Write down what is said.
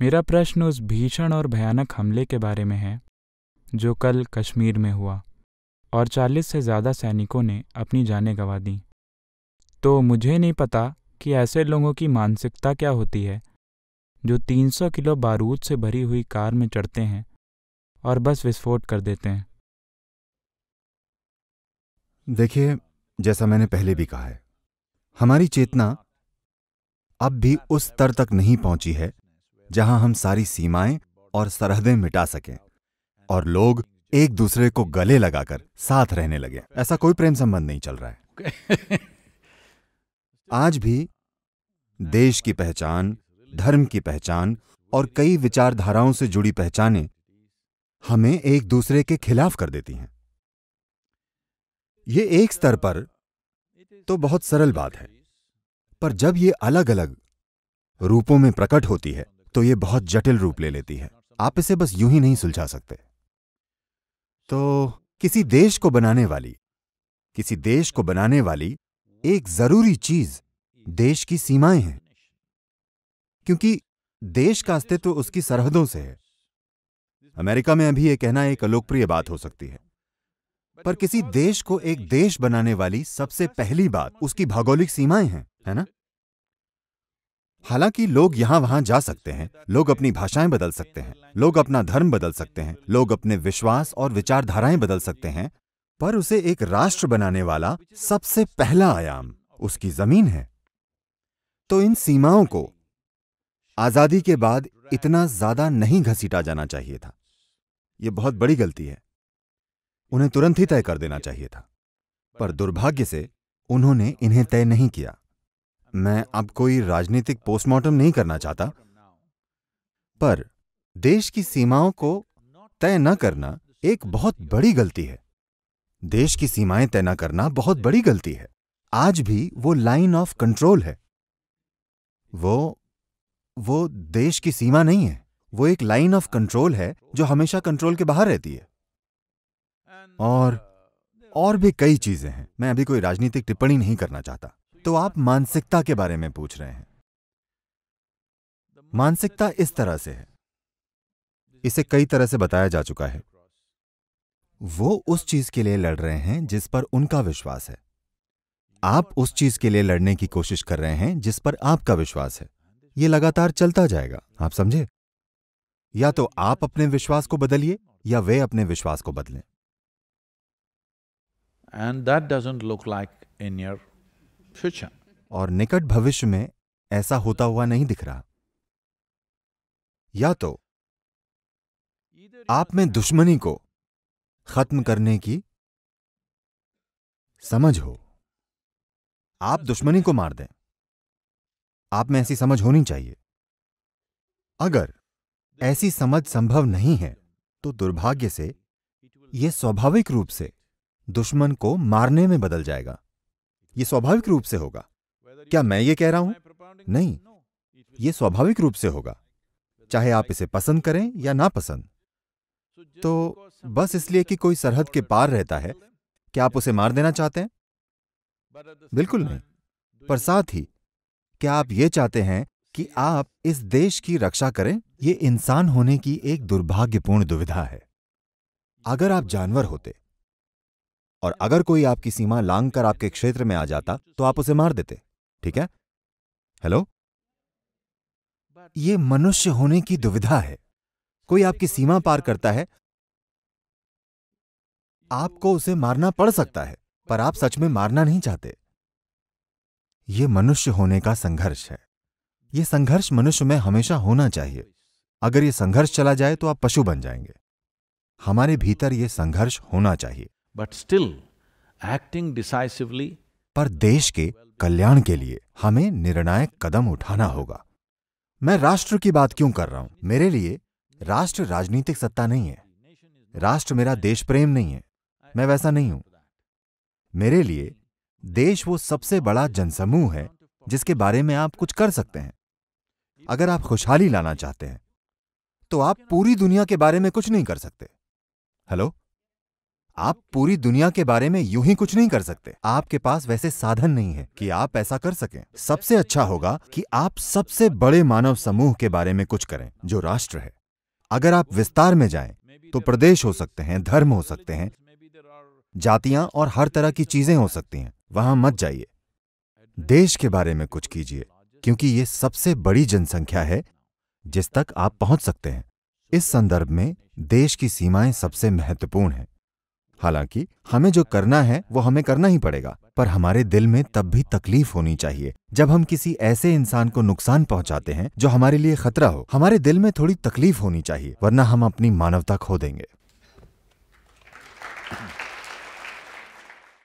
मेरा प्रश्न उस भीषण और भयानक हमले के बारे में है जो कल कश्मीर में हुआ और 40 से ज़्यादा सैनिकों ने अपनी जानें गंवा दी तो मुझे नहीं पता कि ऐसे लोगों की मानसिकता क्या होती है जो 300 किलो बारूद से भरी हुई कार में चढ़ते हैं और बस विस्फोट कर देते हैं देखिए जैसा मैंने पहले भी कहा है हमारी चेतना अब भी उस स्तर तक नहीं पहुंची है जहां हम सारी सीमाएं और सरहदें मिटा सकें और लोग एक दूसरे को गले लगाकर साथ रहने लगे ऐसा कोई प्रेम संबंध नहीं चल रहा है आज भी देश की पहचान धर्म की पहचान और कई विचारधाराओं से जुड़ी पहचाने हमें एक दूसरे के खिलाफ कर देती हैं ये एक स्तर पर तो बहुत सरल बात है पर जब ये अलग अलग रूपों में प्रकट होती है तो ये बहुत जटिल रूप ले लेती है आप इसे बस यूं ही नहीं सुलझा सकते तो किसी देश को बनाने वाली किसी देश को बनाने वाली एक जरूरी चीज देश की सीमाएं हैं क्योंकि देश का अस्तित्व उसकी सरहदों से है अमेरिका में अभी यह कहना एक अलोकप्रिय बात हो सकती है पर किसी देश को एक देश बनाने वाली सबसे पहली बात उसकी भौगोलिक सीमाएं हैं है ना हालांकि लोग यहाँ वहाँ जा सकते हैं लोग अपनी भाषाएं बदल सकते हैं लोग अपना धर्म बदल सकते हैं लोग अपने विश्वास और विचारधाराएं बदल सकते हैं पर उसे एक राष्ट्र बनाने वाला सबसे पहला आयाम उसकी जमीन है तो इन सीमाओं को आजादी के बाद इतना ज्यादा नहीं घसीटा जाना चाहिए था यह बहुत बड़ी गलती है उन्हें तुरंत ही तय कर देना चाहिए था पर दुर्भाग्य से उन्होंने इन्हें तय नहीं किया मैं अब कोई राजनीतिक पोस्टमार्टम नहीं करना चाहता पर देश की सीमाओं को तय न करना एक बहुत बड़ी गलती है देश की सीमाएं तय न करना बहुत बड़ी गलती है आज भी वो लाइन ऑफ कंट्रोल है वो वो देश की सीमा नहीं है वो एक लाइन ऑफ कंट्रोल है जो हमेशा कंट्रोल के बाहर रहती है और और भी कई चीजें हैं मैं अभी कोई राजनीतिक टिप्पणी नहीं करना चाहता तो आप मानसिकता के बारे में पूछ रहे हैं मानसिकता इस तरह से है इसे कई तरह से बताया जा चुका है वो उस चीज के लिए लड़ रहे हैं जिस पर उनका विश्वास है आप उस चीज के लिए लड़ने की कोशिश कर रहे हैं जिस पर आपका विश्वास है यह लगातार चलता जाएगा आप समझे या तो आप अपने विश्वास को बदलिए या वे अपने विश्वास को बदलें and that doesn't look like in your और निकट भविष्य में ऐसा होता हुआ नहीं दिख रहा या तो आप में दुश्मनी को खत्म करने की समझ हो आप दुश्मनी को मार दें आप में ऐसी समझ होनी चाहिए अगर ऐसी समझ संभव नहीं है तो दुर्भाग्य से यह स्वाभाविक रूप से दुश्मन को मारने में बदल जाएगा ये स्वाभाविक रूप से होगा क्या मैं ये कह रहा हूं नहीं ये स्वाभाविक रूप से होगा चाहे आप इसे पसंद करें या ना पसंद तो बस इसलिए कि कोई सरहद के पार रहता है क्या आप उसे मार देना चाहते हैं बिल्कुल नहीं पर साथ ही क्या आप ये चाहते हैं कि आप इस देश की रक्षा करें यह इंसान होने की एक दुर्भाग्यपूर्ण दुविधा है अगर आप जानवर होते और अगर कोई आपकी सीमा लांग कर आपके क्षेत्र में आ जाता तो आप उसे मार देते ठीक है हेलो ये मनुष्य होने की दुविधा है कोई आपकी सीमा पार करता है आपको उसे मारना पड़ सकता है पर आप सच में मारना नहीं चाहते यह मनुष्य होने का संघर्ष है यह संघर्ष मनुष्य में हमेशा होना चाहिए अगर यह संघर्ष चला जाए तो आप पशु बन जाएंगे हमारे भीतर यह संघर्ष होना चाहिए बट स्टिल एक्टिंग डिसाइसिवली पर देश के कल्याण के लिए हमें निर्णायक कदम उठाना होगा मैं राष्ट्र की बात क्यों कर रहा हूं मेरे लिए राष्ट्र राजनीतिक सत्ता नहीं है राष्ट्र मेरा देश प्रेम नहीं है मैं वैसा नहीं हूं मेरे लिए देश वो सबसे बड़ा जनसमूह है जिसके बारे में आप कुछ कर सकते हैं अगर आप खुशहाली लाना चाहते हैं तो आप पूरी दुनिया के बारे में कुछ नहीं कर सकते हेलो आप पूरी दुनिया के बारे में यूं ही कुछ नहीं कर सकते आपके पास वैसे साधन नहीं है कि आप ऐसा कर सकें सबसे अच्छा होगा कि आप सबसे बड़े मानव समूह के बारे में कुछ करें जो राष्ट्र है अगर आप विस्तार में जाएं तो प्रदेश हो सकते हैं धर्म हो सकते हैं जातियां और हर तरह की चीजें हो सकती हैं वहां मत जाइए देश के बारे में कुछ कीजिए क्योंकि ये सबसे बड़ी जनसंख्या है जिस तक आप पहुंच सकते हैं इस संदर्भ में देश की सीमाएं सबसे महत्वपूर्ण हैं हालांकि हमें जो करना है वो हमें करना ही पड़ेगा पर हमारे दिल में तब भी तकलीफ होनी चाहिए जब हम किसी ऐसे इंसान को नुकसान पहुंचाते हैं जो हमारे लिए खतरा हो हमारे दिल में थोड़ी तकलीफ होनी चाहिए वरना हम अपनी मानवता खो देंगे